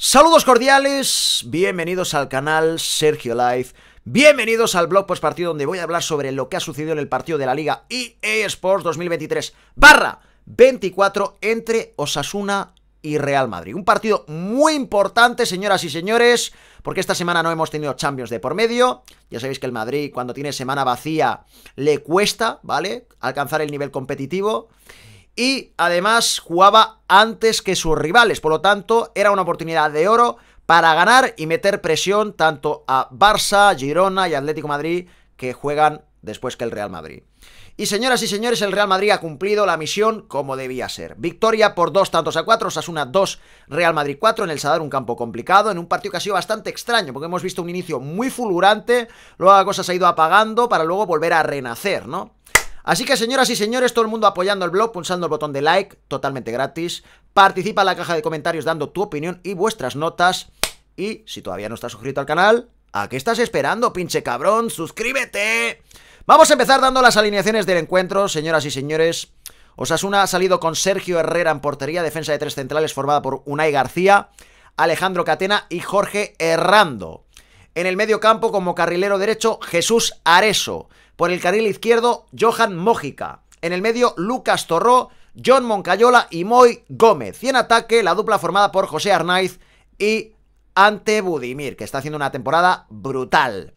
Saludos cordiales, bienvenidos al canal Sergio Live, bienvenidos al blog post partido donde voy a hablar sobre lo que ha sucedido en el partido de la Liga EA Sports 2023 barra 24 entre Osasuna y Real Madrid. Un partido muy importante, señoras y señores, porque esta semana no hemos tenido Champions de por medio. Ya sabéis que el Madrid cuando tiene semana vacía le cuesta, ¿vale? Alcanzar el nivel competitivo y además jugaba antes que sus rivales, por lo tanto era una oportunidad de oro para ganar y meter presión tanto a Barça, Girona y Atlético Madrid que juegan después que el Real Madrid. Y señoras y señores, el Real Madrid ha cumplido la misión como debía ser. Victoria por dos tantos a cuatro, una dos, Real Madrid 4 en el Sadar, un campo complicado, en un partido que ha sido bastante extraño, porque hemos visto un inicio muy fulgurante, luego la cosa se ha ido apagando para luego volver a renacer, ¿no? Así que señoras y señores, todo el mundo apoyando el blog, pulsando el botón de like, totalmente gratis. Participa en la caja de comentarios dando tu opinión y vuestras notas. Y si todavía no estás suscrito al canal, ¿a qué estás esperando, pinche cabrón? ¡Suscríbete! Vamos a empezar dando las alineaciones del encuentro, señoras y señores. Osasuna ha salido con Sergio Herrera en portería, defensa de tres centrales formada por Unai García, Alejandro Catena y Jorge Herrando. En el medio campo, como carrilero derecho, Jesús Areso. Por el carril izquierdo, Johan Mójica. En el medio, Lucas Torró, John Moncayola y Moy Gómez. Y en ataque, la dupla formada por José Arnaiz y ante Budimir, que está haciendo una temporada brutal.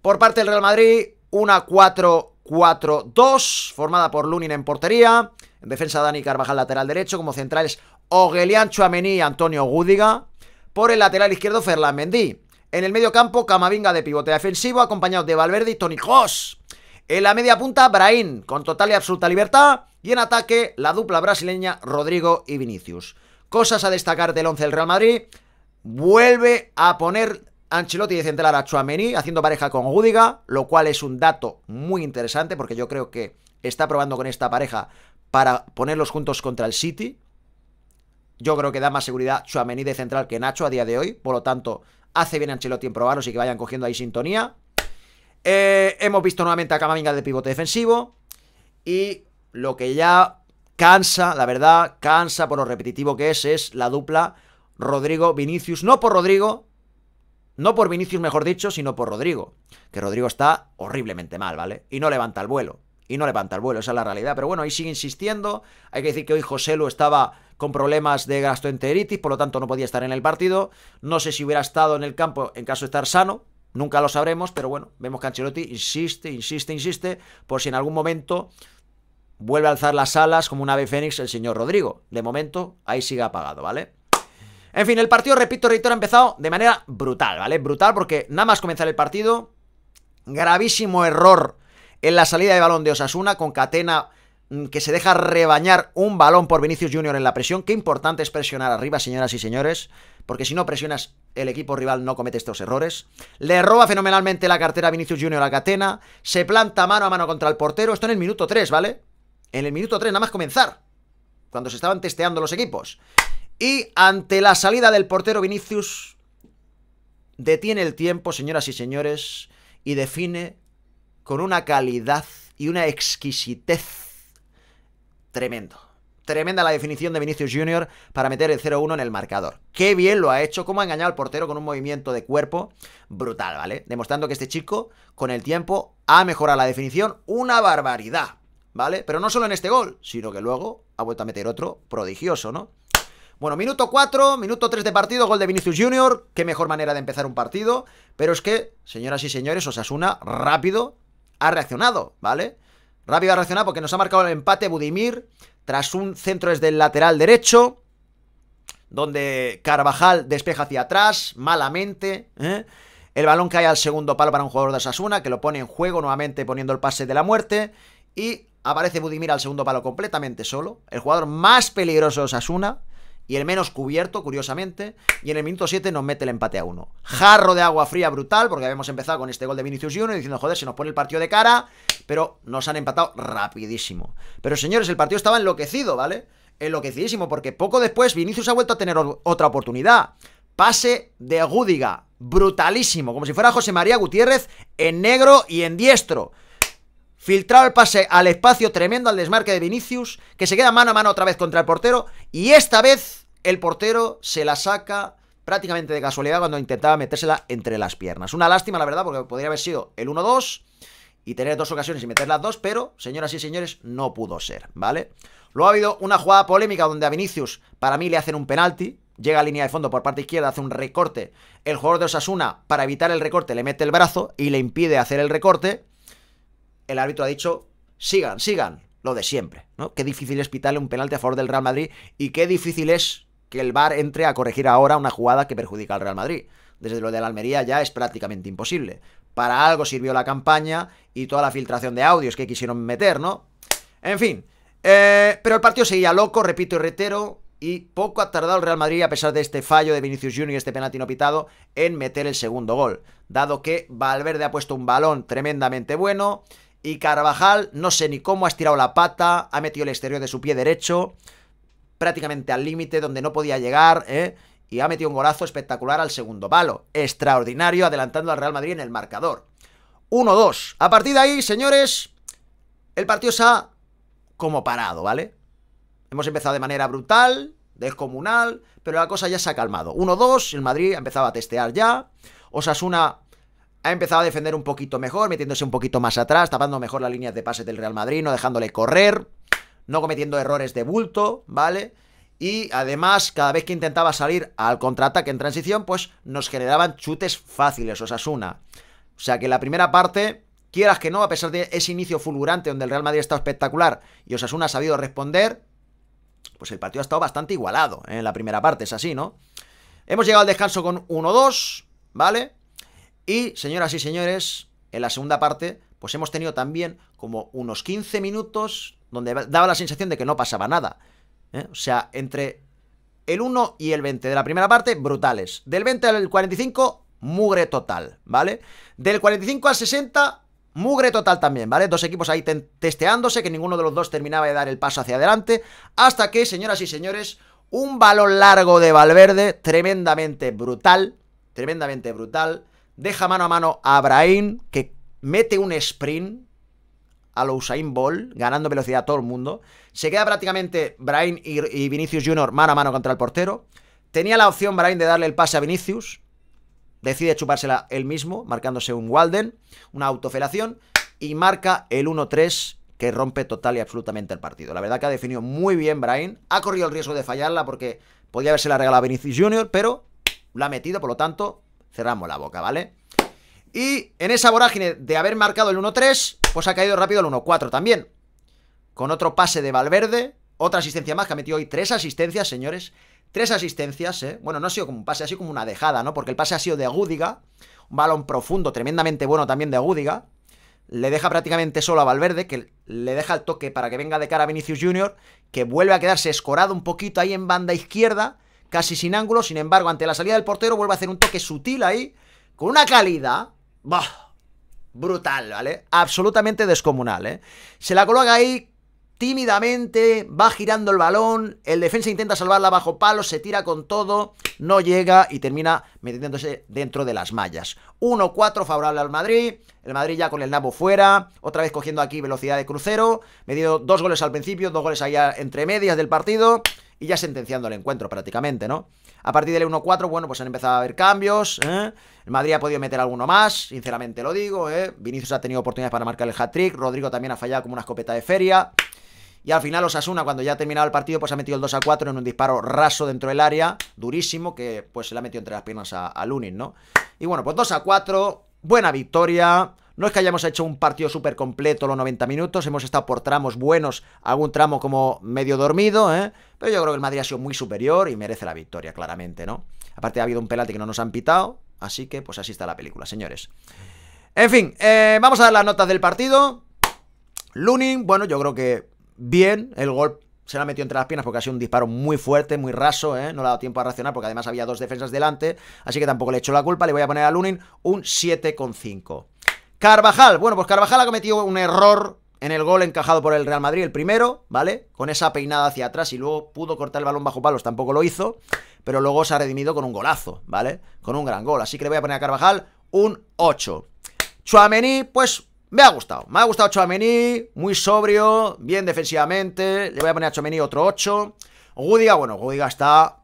Por parte del Real Madrid, una 4-4-2, formada por Lunin en portería. En defensa, Dani Carvajal, lateral derecho. Como centrales, Ogelian Chuamení y Antonio Gúdiga. Por el lateral izquierdo, Ferland Mendy. En el medio campo, Camavinga de pivote defensivo, acompañado de Valverde y Tony Jos. En la media punta, Brahim, con total y absoluta libertad. Y en ataque, la dupla brasileña Rodrigo y Vinicius. Cosas a destacar del 11 del Real Madrid. Vuelve a poner Ancelotti de central a Chuamení, haciendo pareja con Gudiga, lo cual es un dato muy interesante porque yo creo que está probando con esta pareja para ponerlos juntos contra el City. Yo creo que da más seguridad Chuamení de central que Nacho a día de hoy, por lo tanto, Hace bien Ancelotti en probarlos y que vayan cogiendo ahí sintonía. Eh, hemos visto nuevamente a Camavinga de pivote defensivo. Y lo que ya cansa, la verdad, cansa por lo repetitivo que es, es la dupla Rodrigo-Vinicius. No por Rodrigo, no por Vinicius, mejor dicho, sino por Rodrigo. Que Rodrigo está horriblemente mal, ¿vale? Y no levanta el vuelo y no levanta el vuelo, esa es la realidad. Pero bueno, ahí sigue insistiendo. Hay que decir que hoy José Lu estaba con problemas de gastroenteritis, por lo tanto no podía estar en el partido. No sé si hubiera estado en el campo en caso de estar sano, nunca lo sabremos, pero bueno, vemos que Ancelotti insiste, insiste, insiste, por si en algún momento vuelve a alzar las alas como un ave fénix el señor Rodrigo. De momento, ahí sigue apagado, ¿vale? En fin, el partido, repito, reitero, ha empezado de manera brutal, ¿vale? Brutal porque nada más comenzar el partido, gravísimo error en la salida de balón de Osasuna con Catena mm, que se deja rebañar un balón por Vinicius Junior en la presión. Qué importante es presionar arriba, señoras y señores, porque si no presionas, el equipo rival no comete estos errores. Le roba fenomenalmente la cartera a Vinicius Junior a Catena, se planta mano a mano contra el portero. Esto en el minuto 3, ¿vale? En el minuto 3, nada más comenzar, cuando se estaban testeando los equipos. Y ante la salida del portero, Vinicius detiene el tiempo, señoras y señores, y define con una calidad y una exquisitez tremendo. Tremenda la definición de Vinicius Jr. para meter el 0-1 en el marcador. Qué bien lo ha hecho, cómo ha engañado al portero con un movimiento de cuerpo brutal, ¿vale? Demostrando que este chico, con el tiempo, ha mejorado la definición una barbaridad, ¿vale? Pero no solo en este gol, sino que luego ha vuelto a meter otro prodigioso, ¿no? Bueno, minuto 4, minuto 3 de partido, gol de Vinicius Jr. Qué mejor manera de empezar un partido. Pero es que, señoras y señores, Osasuna, rápido, ha reaccionado, ¿vale? Rápido ha reaccionado porque nos ha marcado el empate Budimir tras un centro desde el lateral derecho, donde Carvajal despeja hacia atrás, malamente, ¿eh? El balón cae al segundo palo para un jugador de Sasuna. que lo pone en juego nuevamente poniendo el pase de la muerte. Y aparece Budimir al segundo palo completamente solo. El jugador más peligroso de Sasuna y el menos cubierto, curiosamente, y en el minuto 7 nos mete el empate a 1. Jarro de agua fría brutal, porque habíamos empezado con este gol de Vinicius y diciendo, joder, se nos pone el partido de cara, pero nos han empatado rapidísimo. Pero señores, el partido estaba enloquecido, ¿vale? Enloquecidísimo, porque poco después Vinicius ha vuelto a tener otra oportunidad. Pase de Gúdiga, brutalísimo, como si fuera José María Gutiérrez en negro y en diestro filtrado el pase al espacio tremendo al desmarque de Vinicius, que se queda mano a mano otra vez contra el portero, y esta vez el portero se la saca prácticamente de casualidad cuando intentaba metérsela entre las piernas. Una lástima, la verdad, porque podría haber sido el 1-2 y tener dos ocasiones y meter las dos, pero, señoras y señores, no pudo ser, ¿vale? Luego ha habido una jugada polémica donde a Vinicius, para mí, le hacen un penalti, llega a línea de fondo por parte izquierda, hace un recorte, el jugador de Osasuna, para evitar el recorte, le mete el brazo y le impide hacer el recorte, el árbitro ha dicho, sigan, sigan, lo de siempre, ¿no? Qué difícil es pitarle un penalti a favor del Real Madrid y qué difícil es que el VAR entre a corregir ahora una jugada que perjudica al Real Madrid. Desde lo de la Almería ya es prácticamente imposible. Para algo sirvió la campaña y toda la filtración de audios que quisieron meter, ¿no? En fin, eh, pero el partido seguía loco, repito y reitero, y poco ha tardado el Real Madrid, a pesar de este fallo de Vinicius Junior y este penalti no pitado, en meter el segundo gol, dado que Valverde ha puesto un balón tremendamente bueno y Carvajal, no sé ni cómo, ha estirado la pata, ha metido el exterior de su pie derecho, prácticamente al límite donde no podía llegar, ¿eh? y ha metido un golazo espectacular al segundo palo. Extraordinario, adelantando al Real Madrid en el marcador. 1-2. A partir de ahí, señores, el partido se ha como parado, ¿vale? Hemos empezado de manera brutal, descomunal, pero la cosa ya se ha calmado. 1-2, el Madrid ha empezado a testear ya. Osasuna ha empezado a defender un poquito mejor, metiéndose un poquito más atrás, tapando mejor las líneas de pase del Real Madrid, no dejándole correr, no cometiendo errores de bulto, ¿vale? Y además, cada vez que intentaba salir al contraataque en transición, pues nos generaban chutes fáciles, Osasuna. O sea que la primera parte, quieras que no, a pesar de ese inicio fulgurante donde el Real Madrid ha estado espectacular y Osasuna ha sabido responder, pues el partido ha estado bastante igualado ¿eh? en la primera parte, es así, ¿no? Hemos llegado al descanso con 1-2, ¿vale? Y, señoras y señores, en la segunda parte, pues hemos tenido también como unos 15 minutos donde daba la sensación de que no pasaba nada. ¿eh? O sea, entre el 1 y el 20 de la primera parte, brutales. Del 20 al 45, mugre total, ¿vale? Del 45 al 60, mugre total también, ¿vale? Dos equipos ahí testeándose, que ninguno de los dos terminaba de dar el paso hacia adelante, hasta que, señoras y señores, un balón largo de Valverde, tremendamente brutal, tremendamente brutal, Deja mano a mano a Abraham, que mete un sprint a los Usain ganando velocidad a todo el mundo. Se queda prácticamente Brain y, Vinicius Jr. mano a mano contra el portero. Tenía la opción Brain de darle el pase a Vinicius. Decide chupársela él mismo, marcándose un Walden, una autofelación, y marca el 1-3 que rompe total y absolutamente el partido. La verdad que ha definido muy bien Brain. Ha corrido el riesgo de fallarla porque podía haberse la regalado a Vinicius Jr., pero la ha metido, por lo tanto, cerramos la boca, ¿vale? Y en esa vorágine de haber marcado el 1-3, pues ha caído rápido el 1-4 también. Con otro pase de Valverde, otra asistencia más que ha metido hoy. Tres asistencias, señores. Tres asistencias, ¿eh? Bueno, no ha sido como un pase, así como una dejada, ¿no? Porque el pase ha sido de Agúdiga. Un balón profundo, tremendamente bueno también de Agúdiga. Le deja prácticamente solo a Valverde, que le deja el toque para que venga de cara a Vinicius Jr., que vuelve a quedarse escorado un poquito ahí en banda izquierda casi sin ángulo. Sin embargo, ante la salida del portero vuelve a hacer un toque sutil ahí, con una calidad... ¡Bah! Brutal, ¿vale? Absolutamente descomunal, ¿eh? Se la coloca ahí tímidamente, va girando el balón, el defensa intenta salvarla bajo palo, se tira con todo, no llega y termina metiéndose dentro de las mallas. 1-4 favorable al Madrid, el Madrid ya con el nabo fuera, otra vez cogiendo aquí velocidad de crucero, medido dos goles al principio, dos goles allá entre medias del partido, y ya sentenciando el encuentro prácticamente, ¿no? A partir del 1-4, bueno, pues han empezado a haber cambios, ¿eh? El Madrid ha podido meter alguno más, sinceramente lo digo, ¿eh? Vinicius ha tenido oportunidades para marcar el hat-trick, Rodrigo también ha fallado como una escopeta de feria. Y al final Osasuna, cuando ya ha terminado el partido, pues ha metido el 2 4 en un disparo raso dentro del área, durísimo, que pues se le ha metido entre las piernas a, Lunin, ¿no? Y bueno, pues 2 4, buena victoria. No es que hayamos hecho un partido súper completo los 90 minutos, hemos estado por tramos buenos, algún tramo como medio dormido, ¿eh? Pero yo creo que el Madrid ha sido muy superior y merece la victoria, claramente, ¿no? Aparte ha habido un penalti que no nos han pitado, así que pues así está la película, señores. En fin, eh, vamos a dar las notas del partido. Lunin, bueno, yo creo que bien, el gol se la metió entre las piernas porque ha sido un disparo muy fuerte, muy raso, ¿eh? no le ha dado tiempo a reaccionar porque además había dos defensas delante, así que tampoco le echo la culpa, le voy a poner a Lunin un 7,5. Carvajal, bueno, pues Carvajal ha cometido un error en el gol encajado por el Real Madrid, el primero, ¿vale? Con esa peinada hacia atrás y luego pudo cortar el balón bajo palos, tampoco lo hizo, pero luego se ha redimido con un golazo, ¿vale? Con un gran gol, así que le voy a poner a Carvajal un 8. Chuamení, pues me ha gustado, me ha gustado Chuamení, muy sobrio, bien defensivamente, le voy a poner a Chuamení otro 8. Gudiga, bueno, Gudiga está...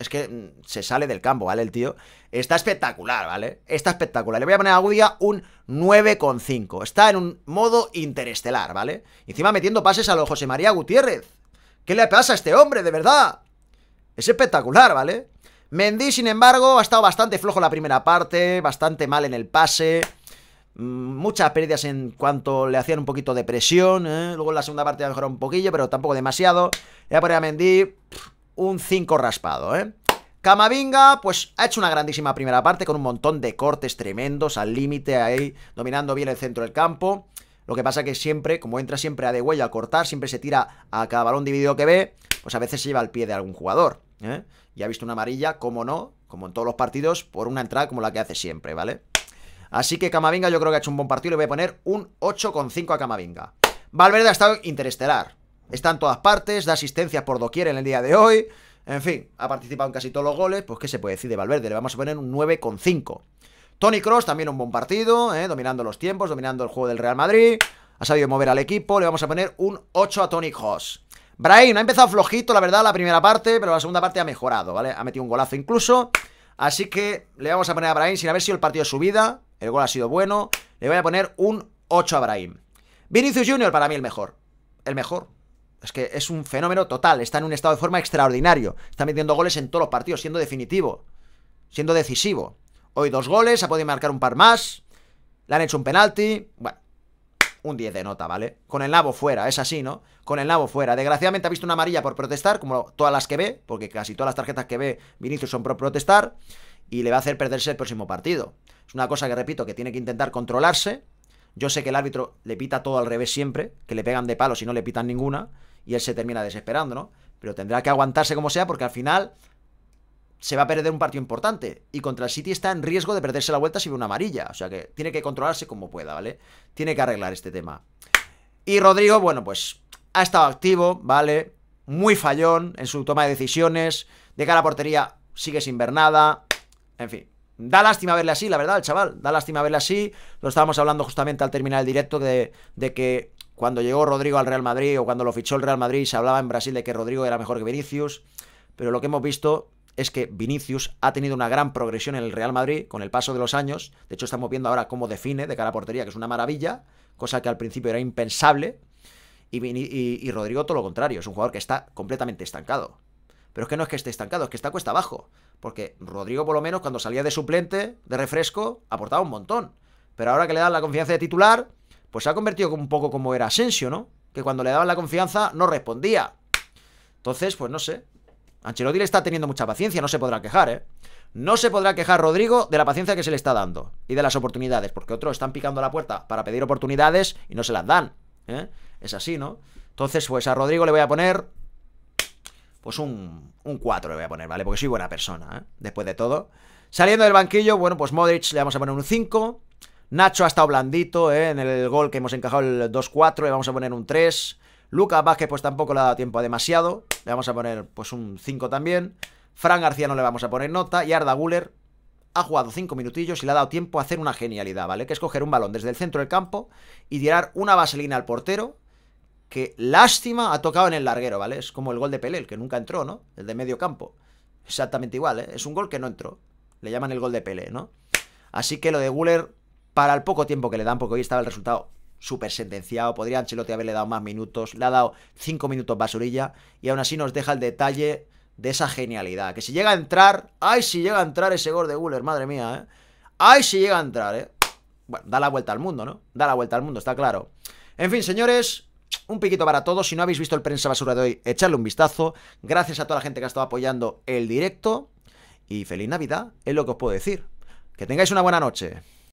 Es que mm, se sale del campo, ¿vale? El tío. Está espectacular, ¿vale? Está espectacular. Le voy a poner a Gudia un 9,5. Está en un modo interestelar, ¿vale? Encima metiendo pases a lo José María Gutiérrez. ¿Qué le pasa a este hombre, de verdad? Es espectacular, ¿vale? Mendy, sin embargo, ha estado bastante flojo la primera parte, bastante mal en el pase, mm, muchas pérdidas en cuanto le hacían un poquito de presión, ¿eh? luego en la segunda parte mejoró un poquillo, pero tampoco demasiado. Ya voy a poner a Mendy, un 5 raspado, ¿eh? Camavinga, pues ha hecho una grandísima primera parte con un montón de cortes tremendos al límite ahí, dominando bien el centro del campo. Lo que pasa que siempre, como entra siempre a de huella a cortar, siempre se tira a cada balón dividido que ve, pues a veces se lleva al pie de algún jugador. ¿eh? Y ha visto una amarilla, como no, como en todos los partidos, por una entrada como la que hace siempre, ¿vale? Así que Camavinga yo creo que ha hecho un buen partido, le voy a poner un 8,5 a Camavinga. Valverde ha estado interestelar, está en todas partes, da asistencia por doquier en el día de hoy. En fin, ha participado en casi todos los goles, pues ¿qué se puede decir de Valverde? Le vamos a poner un 9,5. Tony Cross también un buen partido, ¿eh? dominando los tiempos, dominando el juego del Real Madrid. Ha sabido mover al equipo, le vamos a poner un 8 a Tony Cross. Brain ha empezado flojito, la verdad, la primera parte, pero la segunda parte ha mejorado, ¿vale? Ha metido un golazo incluso. Así que le vamos a poner a Brahim, sin haber sido el partido de su vida, el gol ha sido bueno, le voy a poner un 8 a Brahim. Vinicius Junior para mí el mejor. El mejor, es que es un fenómeno total, está en un estado de forma extraordinario, está metiendo goles en todos los partidos, siendo definitivo, siendo decisivo. Hoy dos goles, ha podido marcar un par más, le han hecho un penalti, bueno, un 10 de nota, ¿vale? Con el nabo fuera, es así, ¿no? Con el nabo fuera. Desgraciadamente ha visto una amarilla por protestar, como todas las que ve, porque casi todas las tarjetas que ve Vinicius son por protestar, y le va a hacer perderse el próximo partido. Es una cosa que, repito, que tiene que intentar controlarse. Yo sé que el árbitro le pita todo al revés siempre, que le pegan de palos y no le pitan ninguna, y él se termina desesperando, ¿no? Pero tendrá que aguantarse como sea porque al final se va a perder un partido importante. Y contra el City está en riesgo de perderse la vuelta si ve una amarilla. O sea que tiene que controlarse como pueda, ¿vale? Tiene que arreglar este tema. Y Rodrigo, bueno, pues ha estado activo, ¿vale? Muy fallón en su toma de decisiones. De cara a portería sigue sin ver nada. En fin. Da lástima verle así, la verdad, el chaval. Da lástima verle así. Lo estábamos hablando justamente al terminar el directo de, de que cuando llegó Rodrigo al Real Madrid o cuando lo fichó el Real Madrid se hablaba en Brasil de que Rodrigo era mejor que Vinicius, pero lo que hemos visto es que Vinicius ha tenido una gran progresión en el Real Madrid con el paso de los años. De hecho, estamos viendo ahora cómo define de cara a portería, que es una maravilla, cosa que al principio era impensable. Y, y Rodrigo todo lo contrario, es un jugador que está completamente estancado. Pero es que no es que esté estancado, es que está cuesta abajo. Porque Rodrigo, por lo menos, cuando salía de suplente, de refresco, aportaba un montón. Pero ahora que le dan la confianza de titular, pues se ha convertido un poco como era Asensio, ¿no? Que cuando le daban la confianza no respondía. Entonces, pues no sé. Ancelotti le está teniendo mucha paciencia, no se podrá quejar, ¿eh? No se podrá quejar Rodrigo de la paciencia que se le está dando y de las oportunidades, porque otros están picando la puerta para pedir oportunidades y no se las dan. ¿eh? Es así, ¿no? Entonces, pues a Rodrigo le voy a poner. Pues un, un 4 le voy a poner, ¿vale? Porque soy buena persona, ¿eh? Después de todo. Saliendo del banquillo, bueno, pues Modric le vamos a poner un 5. Nacho ha estado blandito ¿eh? en el gol que hemos encajado el 2-4, le vamos a poner un 3. Luca Vázquez pues tampoco le ha dado tiempo a demasiado, le vamos a poner pues un 5 también. Fran García no le vamos a poner nota y Arda Guller ha jugado 5 minutillos y le ha dado tiempo a hacer una genialidad, ¿vale? Que es coger un balón desde el centro del campo y tirar una vaselina al portero que lástima ha tocado en el larguero, ¿vale? Es como el gol de Pelé, el que nunca entró, ¿no? El de medio campo. Exactamente igual, ¿eh? Es un gol que no entró. Le llaman el gol de Pelé, ¿no? Así que lo de Guller para el poco tiempo que le dan, porque hoy estaba el resultado súper sentenciado. Podría Ancelotti haberle dado más minutos. Le ha dado 5 minutos basurilla. Y aún así nos deja el detalle de esa genialidad. Que si llega a entrar. ¡Ay, si llega a entrar ese gol de Guller! Madre mía, ¿eh? ¡Ay, si llega a entrar, ¿eh? Bueno, da la vuelta al mundo, ¿no? Da la vuelta al mundo, está claro. En fin, señores. Un piquito para todos. Si no habéis visto el prensa basura de hoy, echarle un vistazo. Gracias a toda la gente que ha estado apoyando el directo. Y feliz Navidad, es lo que os puedo decir. Que tengáis una buena noche.